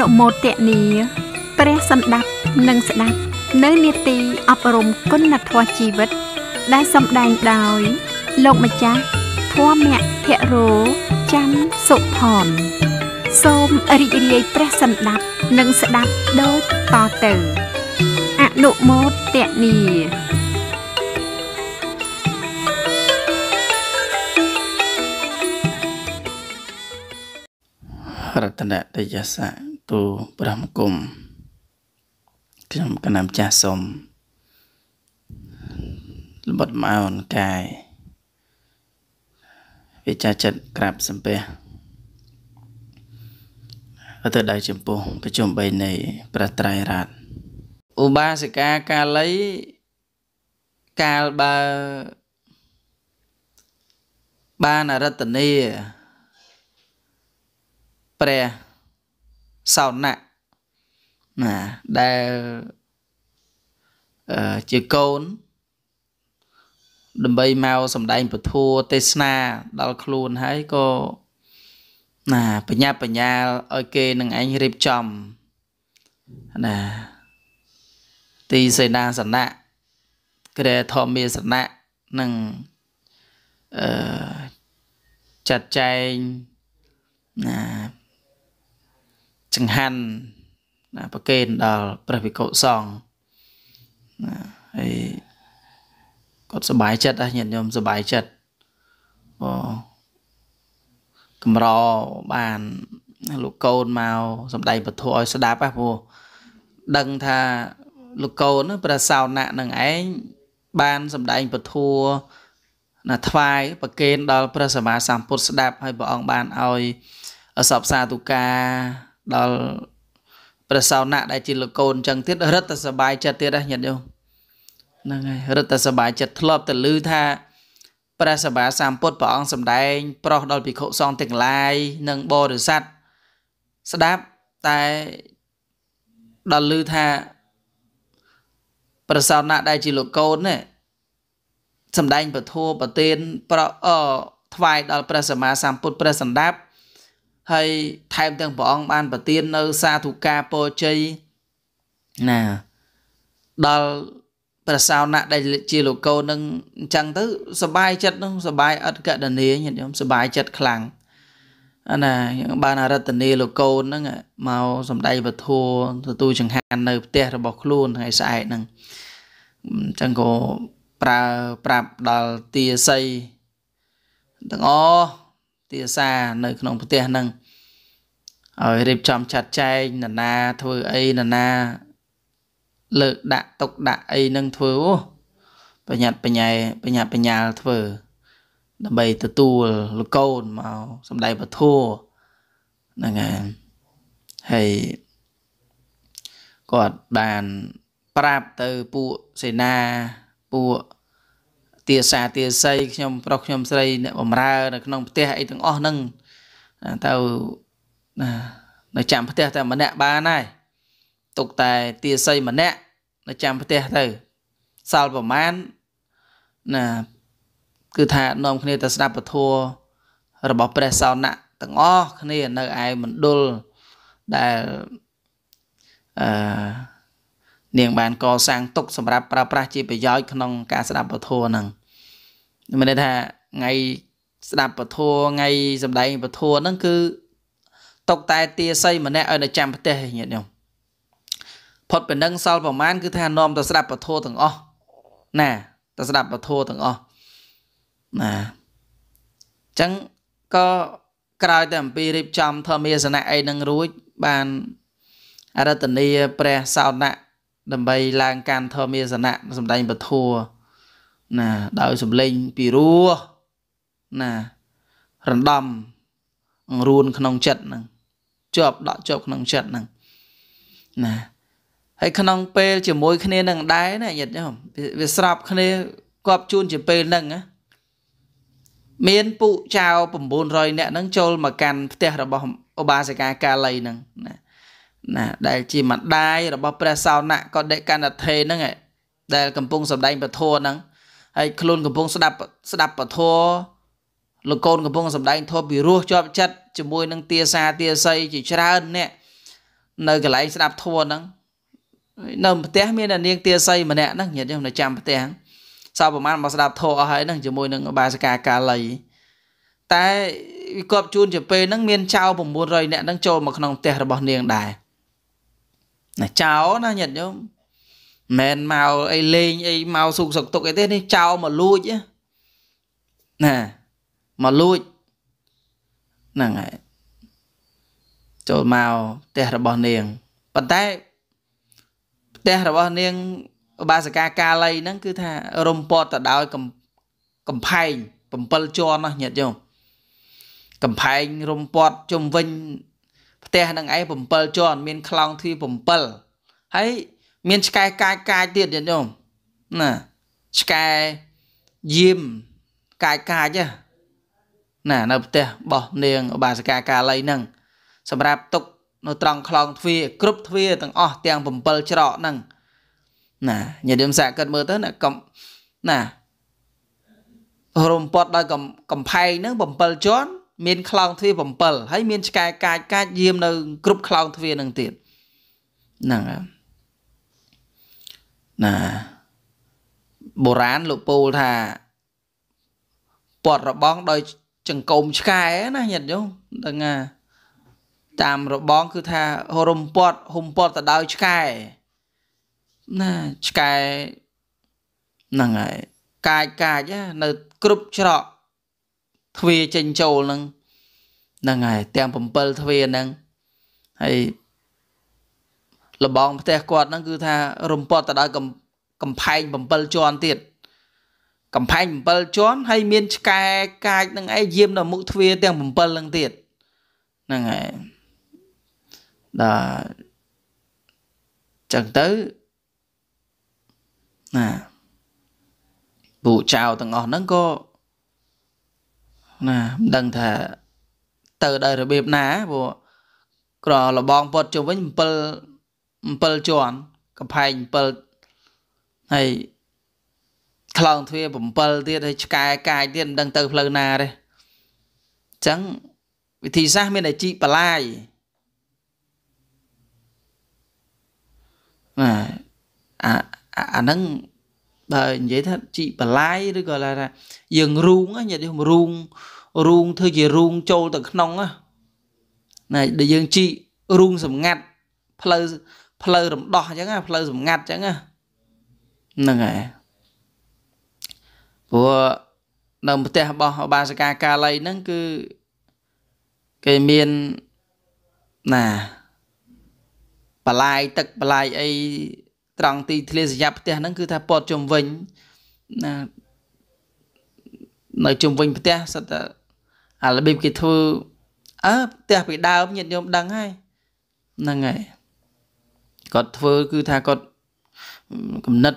នុមោទនីព្រះសម្ដាប់និងស្ដាប់នៅនេតិអប់រំគុណធម៌ជីវិតដែលសម្ដែងដោយលោកម្ចាស់ធម្មភរោច័ន្ទសុផនសូមរីករាយព្រះសម្ដាប់និងស្ដាប់ដូចតទៅ អនុមោទនីរតនតយសៈទូ5គុំខ្ញុំកណាំចាស់សុំល្បិតម៉ោនកាយវិចាចិត្តក្រាបសំពះអត់ទៅដៃចំពោះប្រជុំ3នៃព្រះត្រៃរតឧបាសិកាកាលីកាលបើបានរតនីព្រះសោណៈណាដែលជាកូនដើម្បីមកសំដែងពធัวទេសនាដល់ខ្លួនហើយក៏ណាបញ្ញាបញ្ញាឲ្យគេនឹងឯងរៀបចំណា ទីសេនាសនៈក្រែធម្មាសនៈនឹងអឺចាត់ចែងណាចង្ហាន់ណាប្រគេនដល់ព្រះវិកុសង្ឃណាហើយគាត់សុបាយចិត្តណាញាតិញោមសុបាយចិត្តអូកម្របានលោកកូនមកសំដែងពធឲ្យស្ដាប់ណាព្រោះដឹងថាលោកកូនព្រះសោណៈនឹងឯងបានសំដែងពធណាថ្វាយប្រគេនដល់ព្រះសម្មាសម្ពុទ្ធស្ដាប់ហើយព្រះអង្គបានឲ្យអសពសាទុការដល់ព្រះសោណៈដែលជាលោកកូនអញ្ចឹងទៀតរឹតតែសบายចិត្តទៀតញាតិញោមហ្នឹងហើយរឹតតែសบายចិត្តធ្លាប់តែឮថាព្រះសម្មាសម្ពុទ្ធព្រះអង្គសម្ដែង ប្រោះដល់ភិក្ខុសង្ឃទាំងឡាយនិងបរិស័ទស្ដាប់តែដល់ឮថាប្រសោណៈដែលជាលោកកូនណាសម្ដែងពធัวប្រទៀនប្រអថ្វាយដល់ព្រះសម្មាសម្ពុទ្ធព្រះសម្ដាប់ហើយថែមទាំងព្រះអង្គបាន ប្រទាននៅសាធុការពរជ័យណាដល់ព្រះសោណៈដែលជាលោកកូននឹងអញ្ចឹងទៅសបាយចិត្តនោះសបាយអត់កដនីញាតិញោមសបាយចិត្តខ្លាំងណាខ្ញុំបានអរតនីលោកកូនហ្នឹងមកសំដីពធទទួលចង្ហាន់នៅផ្ទះ របស់ខ្លួនថ្ងៃស្អែកហ្នឹងអញ្ចឹងក៏ប្រើប្រាប់ដល់ទាស័យទាំងអស់ទាសានៅក្នុងផ្ទះហ្នឹងឲ្យរៀបចំចាត់ចែងនរណាធ្វើអីនរណាលើកដាក់ទុកដាក់អីនឹងធ្វើអូប្រញាប់បញ្ញាបញ្ញាបញ្ញាល ធ្វើដើម្បីទទួលលកូនមកសំដែងពធហ្នឹងហើយហើយគាត់បានប្រាប់ទៅពួកសេនាពួកទាសាទាស័យខ្ញុំប្រុសខ្ញុំស្រីអ្នកបំរើនៅក្នុងផ្ទះអីទាំងអស់ហ្នឹងទៅនៅចាំផ្ទះតែម្នាក់បានហើយទុកតែទាស័យម្នាក់នៅចាំផ្ទះទៅសល់ប្រមាណណាគឺថានាំគ្នាទៅស្ដាប់ពធរបស់ព្រះសោណៈទាំងអស់គ្នា នៅឯមណ្ឌលដែលអឺនាងបានកសាងទុកសម្រាប់ប្រើប្រាស់ជាប្រយោជន៍ក្នុងការស្ដាប់ពធហ្នឹងមានន័យថាថ្ងៃស្ដាប់ពធថ្ងៃសំដែងពធហ្នឹងគឺຕົកតែ ទាស័យម្នាក់ឲ្យនៅចាំផ្ទះញាតិញោមផុតប៉ុណ្ណឹងសល់ប្រមាណគឺថានាំទៅស្ដាប់ពធទាំងអស់ណាទៅស្ដាប់ពធទាំងអស់ណាអញ្ចឹងក៏ក្រោយតែអំពីរៀបចំធម្មាសនៈអីនឹងរួចបានអរតនីព្រះសោណៈដើម្បីឡើងកាន់ធម្មាសនៈសម្ដែងពធัวណាដោយសំលេងពីរោះណារំដំអង្រួនក្នុងចិត្តហ្នឹងជាប់ដកជាប់ក្នុងចិត្តហ្នឹងណាហើយក្នុងពេលជាមួយគ្នានឹងដែរណាញាតិញោមវាស្របគ្នាគប់ជួនជាពេលហ្នឹងណាមានពួកចៅ900នាក់ហ្នឹង ចូលមកកាន់ផ្ទះរបស់ឧបាសិកាកាលីហ្នឹងណាណាដែលជាម្ដាយរបស់ព្រះសោណៈក៏ដេកកណ្ដថេហ្នឹងដែលកំពុងសម្ដែងពធហ្នឹងហើយខ្លួនកំពុងស្ដាប់ស្ដាប់ពធលោកកូនកំពុងសម្ដែងធម៌ពីរោះជាប់ចិត្តជាមួយនឹងទាសាទាស័យជាច្រើនអ្នកនៅកន្លែងស្ដាប់ធម៌ហ្នឹងនៅផ្ទះមាននាងទាស័យម្នាក់ហ្នឹងញាតិញោមនៅចាំផ្ទះសពប្រមាណមកស្ដាប់ធម៌អស់ហើយហ្នឹងជាមួយនឹងបាសិកាកាលីតែវាគប់ជូនជាពេលហ្នឹងមានចៅ900នាក់ហ្នឹងចូលមកក្នុងផ្ទះរបស់នាងដែរណាចៅណាញាតិញោមមែនមកអីលេងអីមកសុកសុកទុកអីទេនេះចោលមកលួចណាមកលួចហ្នឹងហើយចូលមកផ្ទះរបស់នាងប៉ុន្តែ ផ្ទះរបស់នាងឧបាសិកាកាលីហ្នឹងគឺថារំពត់ទៅដោយកំផែង7ជាន់នោះញាតិយងកំផែងរំពត់ជុំវិញផ្ទះហ្នឹងឯង7ជាន់មានខ្លោងទ្វារ7ហើយមានឆ្កែកាយកាយទៀតញាតិញោមណាឆ្កែយាមកាយកាយណានៅផ្ទះបោះនាងឧបាសិកាកាលីហ្នឹងសម្រាប់ទុកនៅត្រង់ខ្លងទ្វារគ្រប់ទ្វារទាំងអស់ទាំង7ច្រកហ្នឹងណាញាតិញោមសាកគិតមើលទៅណាកំណារំពត់ដោយកំផែងហ្នឹង7ជាន់មានខ្លងទ្វារ7ហើយមានឆ្កែកាចកាចយាមនៅគ្រប់ខ្លងទ្វារហ្នឹងទៀតហ្នឹងហើយណាបុរាណលោកពូលថាពាត់របងដោយ ចង្គមឆ្កែណាញាតិញោមដឹងណាតាមរបងគឺថារំពាត់ហុំពាត់ទៅដោយឆ្កែណាឆ្កែហ្នឹងហើយកាចកាចនៅគ្រប់ច្រកទ្វារចេញចូលហ្នឹងហ្នឹងហើយទាំង7ទ្វារហ្នឹងហើយលបងផ្ទះគាត់ហ្នឹងគឺថារំពាត់ទៅដល់កំផែង7ជាន់ទៀតកំផែង7ជាន់ហើយមានឆ្កែកាចនឹងឯងយាមដល់មុខទ្វារទាំង7ហ្នឹងទៀតហ្នឹងហើយដល់ចឹងទៅណាពួកចៅទាំងអស់ហ្នឹងក៏ណាមិនដឹងថាទៅដោយរបៀបណាព្រោះក្រលបងពត់ជុំវិញ7 7ជាន់កំផែង7ហើយខ្លោងទ្វារ7ទៀតហើយឆ្កែកាយទៀតមិនដឹងទៅផ្លូវណាទេអញ្ចឹងវិធីសាស្ត្រមានតែជីកបលាយណាអាអាហ្នឹងបើនិយាយថាជីកបលាយឬក៏ថាយើងរូងញាតិយមរូងរូងធ្វើជារូងចូលទៅក្នុងណាដែលយើងជីករូងសម្ងាត់ផ្លូវផ្លូវរំដោះអញ្ចឹងណាផ្លូវសម្ងាត់អញ្ចឹងណាហ្នឹងហើយព្រោះនៅផ្ទះរបស់បាសិកាកាលីហ្នឹងគឺគេមានណាបលាយទឹកបលាយអីត្រង់ទីធ្លាសញ្ញាផ្ទះហ្នឹងគឺថាពតជុំវិញណានៅជុំវិញផ្ទះសិតតែអារបៀបគេធ្វើអើផ្ទះពីដើមញាតិញោមដឹងហើយហ្នឹងហើយគាត់ធ្វើគឺថាគាត់គំនិត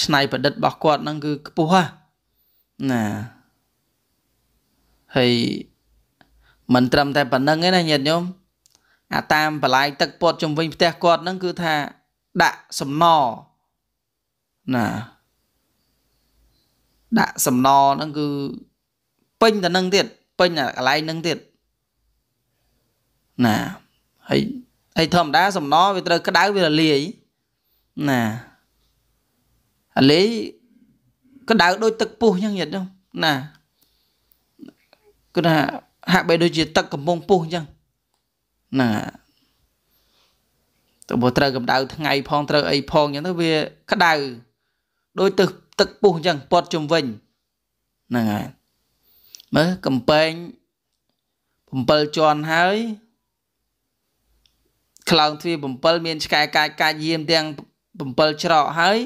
ច្នៃ ប្រឌិតរបស់គាត់ហ្នឹងគឺខ្ពស់ណាហើយមិនត្រឹមតែប៉ុណ្្នឹងទេណាញាតិញោមអាតាមបលាយទឹកពតជំវិញ ផ្ទះគាត់ហ្នឹងគឺថា ដាក់សំណណាដាក់សំណហ្នឹងគឺពេញទៅនឹងទៀតពេញកន្លែងហ្នឹងទៀតណាហើយហើយធម្មតាសំណវាត្រូវក្តៅវារលាយណារលាយក្តៅដូចទឹកពុះអញ្ចឹងញាតិណាគឺថាហាក់បីដូចជាទឹកកំពុងពុះអញ្ចឹងណាតើបើត្រូវកម្ដៅថ្ងៃផងត្រូវអីផងអញ្ចឹងទៅវាក្តៅដូចទឹកទឹកពុះអញ្ចឹងពត់ជុំវិញហ្នឹងហើយមើលកំពែង7ជាន់ហើយក្លោងទ្វារ7មានឆ្កែកាចកាចយាមទាំង7ច្រកហើយ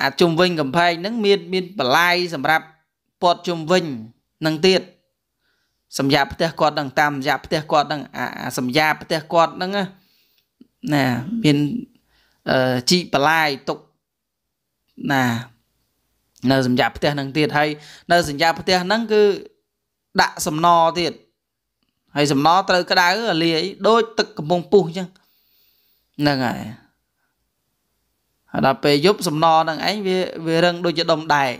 អាជុំវិញកំផែងហ្នឹងមានមានបលាយសម្រាប់ពត់ជុំវិញនឹងទៀតសម្រាប់ផ្ទះគាត់នឹងតាមសម្រាប់ផ្ទះគាត់នឹងអាសម្រាប់ផ្ទះគាត់ហ្នឹងណាមានអឺជីបលាយទុកណានៅសម្រាប់ផ្ទះហ្នឹងទៀតហើយនៅសម្រាប់ផ្ទះហ្នឹងគឺដាក់សំណទៀតហើយសម្លត្រូវក្តៅលាយដូចទឹកកំពុងពុះអញ្ចឹងហ្នឹងហើយហើយដល់ពេលយប់សំណហ្នឹងឯងវាវារឹងដូចជាដុំដែក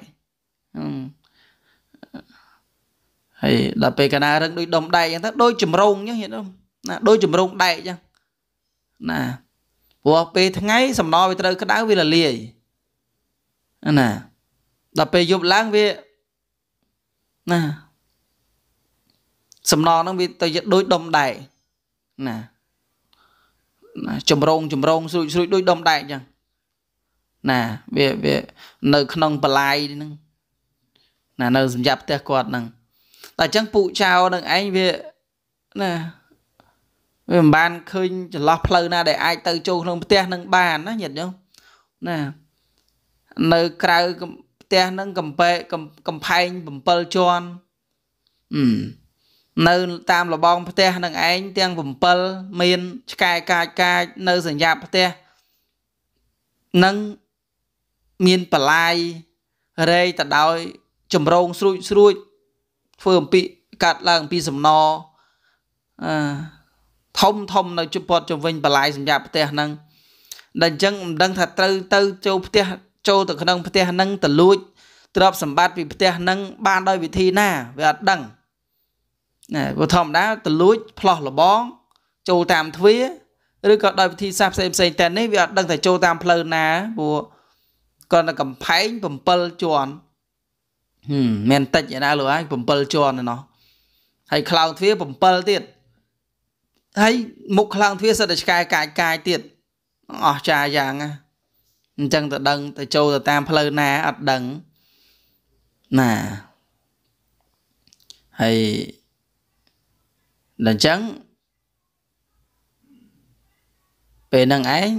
ហើយដល់ពេលកណារឹងដូចដុំដែកអញ្ចឹងទៅដូចចម្រងអញ្ចឹងឃើញទេណាដូចចម្រងដែកអញ្ចឹងណាព្រោះពេលថ្ងៃសំណវាត្រូវក្តៅវារលាយណាដល់ពេលយប់ឡើងវាណាសំណហ្នឹងវាទៅជាដូចដុំដែរណាណាចម្រង ចម្រងស្រួចស្រួចដូចដុំដែកអញ្ចឹងណាវាវានៅក្នុង បលាយហ្នឹងណានៅ សម្រាប់ផ្ទះគាត់ហ្នឹងតែអញ្ចឹងពូចៅនឹងឯងវាណាវាមិនបានឃើញចន្លោះផ្លូវណាដែលអាចទៅចូលក្នុងផ្ទះនឹងបានណាញាតិញោមណានៅក្រៅផ្ទះនឹងកំប៉ែកំផែង7ជាន់អឺនៅតាមលបងផ្ទះនឹងឯងទាំង7មានឆ្កែកាចកាចនៅ សញ្ញាផ្ទះនឹងមានបលាយរែកទៅដោយចម្រងស្រួចស្រួចធ្វើអំពីកាត់ឡើងអំពីសំណអឺធំធំនៅជពតជុំវិញបលាយសញ្ញាផ្ទះហ្នឹងដែលអញ្ចឹងមិនដឹងថាត្រូវទៅចូលផ្ទះចូលទៅក្នុងផ្ទះហ្នឹងទៅលួចទ្រព្យសម្បត្តិពីផ្ទះហ្នឹងបានដោយវិធីណាវាអត់ដឹងណាព្រោះធម្មតាទលួចផ្លោះលបងចូលតាមទ្វារឬក៏ដោយវិធីសាស្ត្រផ្សេងផ្សេងតែនេះវាអត់ដឹងថាចូលតាមផ្លូវណាព្រោះគាត់នៅកំផែង7ជាន់ហឹមមានតិចឯណាលោកអាយ7ជាន់ឯណោះហើយខ្លោងទ្វារ7ទៀតហើយមុខខ្លោងទ្វារសិតតែឆ្កែកាយកាយទៀតអស់ចាយ៉ាងណាអញ្ចឹងទៅដឹងទៅចូលទៅតាមផ្លូវណាអត់ដឹងណាហើយដល់អញ្ចឹងពេលហ្នឹងឯង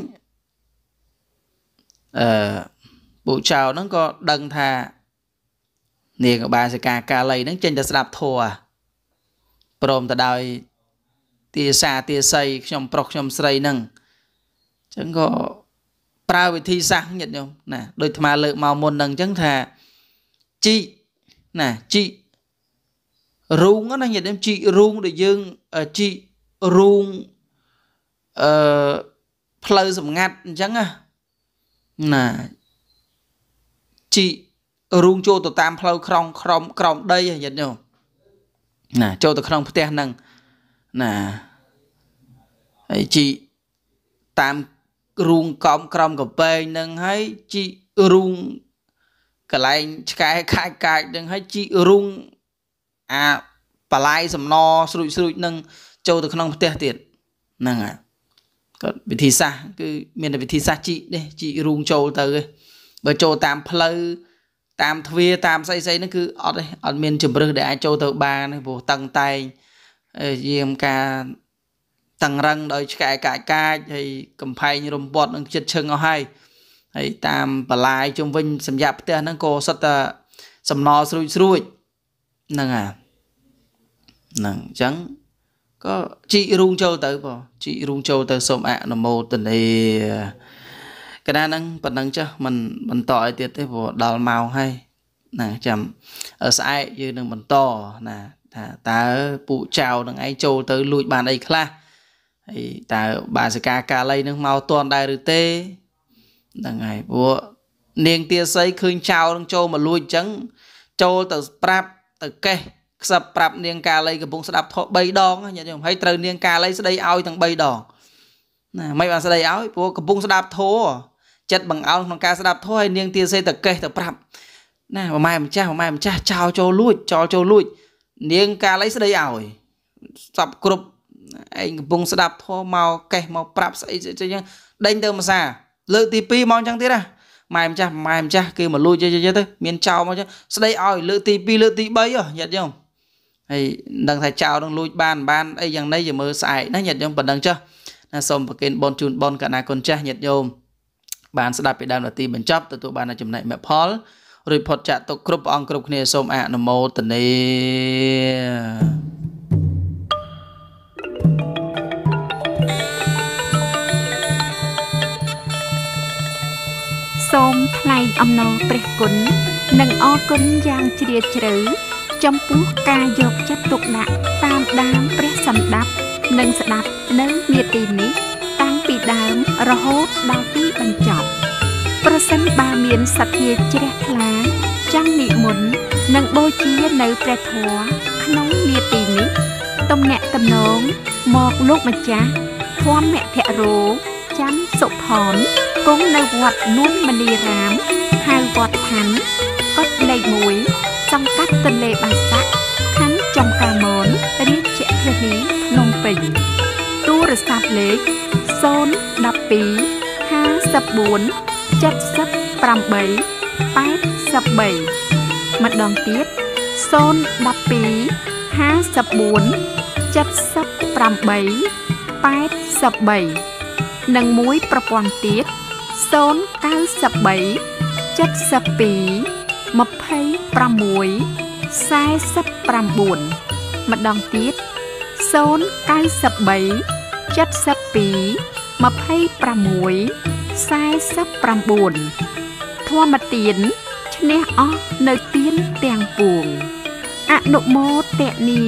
អឺពួកចៅហ្នឹងក៏ដឹងថានាងបាសិកាកាលីហ្នឹងចេញទៅស្ដាប់ធัวព្រមទៅដោយទាសាទាស័យខ្ញុំប្រុសខ្ញុំស្រីហ្នឹងអញ្ចឹងក៏ប្រើវិធីសាស្ត្រញាតិញោមណាដូចអាត្មាលើកមកមុនហ្នឹងអញ្ចឹងថាជីណាជីរូងណាញាតិញោមជីករូងដែលយើងជីករូងអឺផ្លូវសម្ងាត់អញ្ចឹងណាជីករូងចូលទៅតាមផ្លូវក្រំក្រំក្រំដីញាតិញោមណាចូលទៅក្នុងផ្ទះហ្នឹងណាហើយជីតាមរូងកំក្រំកប៉ែងនឹងហើយជីរូងកន្លែងឆ្កែខាច់កាច់នឹងហើយជីរូងអាបលាយសំណស្រួចស្រួចនឹង ចូលទៅក្នុងផ្ទះទៀតហ្នឹងហើយក៏វិធីសាស្ត្រគឺមានតែវិធីសាស្ត្រជីកនេះជីករូងចូលទៅឯងបើចូលតាមផ្លូវតាមទ្វារតាមស្អីស្អីហ្នឹងគឺអត់ទេអត់មានជំរឹះដែលអាចចូលទៅ បានទេព្រោះតឹងតែងយាមការតឹងរឹងដោយឆ្កែកាចកាចហើយកំផែងរំពាត់នឹងចិត្តឈឹងអស់ហើយហើយតាមបលាយជុំវិញ សម្រាប់ផ្ទះហ្នឹងក៏សិតតែសំណល់ស្រួចស្រួចហ្នឹងហើយហ្នឹងអញ្ចឹងក៏ជីករូងចូលទៅបងជីករូងចូលទៅសូមអនុមោទនាកណ្ដាហ្នឹងប៉ុណ្ណឹងចាស់មិនបន្តឲ្យទៀតទេព្រោះដល់ម៉ោងហើយណាចាំស្អែកយើងនឹងបន្តណាថាតើពួកចៅនឹងឯងចូលទៅលួចបានអីខ្លះហើយតើបាសិកាកាលីនឹងមកតន់ដែរឬទេហ្នឹងហើយពួកនាង ទាស័យឃើញចៅនឹង ចូលមកលួចអញ្ចឹងចូលទៅប្រាប់ទៅកេះខ្សឹបប្រាប់នាងកាលីកំពុងស្ដាប់ធម៌3ដងញាតិញោមហើយត្រូវនាងកាលីស្ដីឲ្យទាំង3ដងណាមិនបានស្ដីឲ្យព្រោះកំពុងស្ដាប់ធម៌ចិត្តបង្អោនក្នុងការស្ដាប់ធម៌ហើយនាងទាសេតកេះទៅប្រាប់ណាម៉ែម្ចាស់ម៉ែម្ចាស់ចោលចូលលួចចោលចូលលួច នាងកាលីស្ដីឲ្យសពគ្រប់ឯងកំពុងស្ដាប់ធម៌មកកេះមកប្រាប់ស្អីស្អីចឹងដេញទៅភាសាលើកទី2មកចឹងទៀតណាម៉ែម្ចាស់ម៉ែម្ចាស់គេមកលួចយយទៅមានចោលមកចឹងស្ដីឲ្យលើកទី2លើកទី3ហ៎ញាតិញោមហើយដឹងថាចៅនឹងលួចបានបានអីយ៉ាងណីជាមើលស្អែកណាញាតិញោមប៉ុណ្ណឹងចុះណាសូមប្រគេនបនជូនបនកណាគុណចាស់ញាតិញោមបានស្ដាប់ពីដើមដល់ទីបញ្ចប់ទទួលបានចំណែកមគ្គផលរួចផុតចាក់ទុកគ្រប់អង្គគ្រប់គ្នាសូមអនុមោទនាសូមថ្លែងអំណរព្រះគុណនិងអរគុណយ៉ាងជ្រាលជ្រៅចំពោះការយកចិត្តទុកដាក់តាមដានព្រះសម្ដាប់ និងស្ដាប់នៅនាទីនេះតាំងពីដើមរហូតដល់ទីបញ្ចប់ប្រសិនបើមានសទ្ធាជ្រះថ្លាចង់និមន្តនិងបូជានៅព្រះធម៌ក្នុងនាទីនេះទំនាក់ទំនងមកលោកម្ចាស់ធម្មភរោច័ន្ទសុផនគង់នៅវត្តនួនមនីរាមហៅវត្តផាន់កុដលេខ1សង្កាត់ទន្លេបាសាក់ខណ្ឌចំការមនរាជធានីភ្នំពេញទូរស័ព្ទលេខ012 54 78 83ម្ដងទៀត012 54 78 83និងមួយប្រព័ន្ធទៀត093 72 2649ម្ដងទៀត093 72 26 49ធម្មទានឈ្នះអស់នៅទានទាំងពួងអនុមោទនី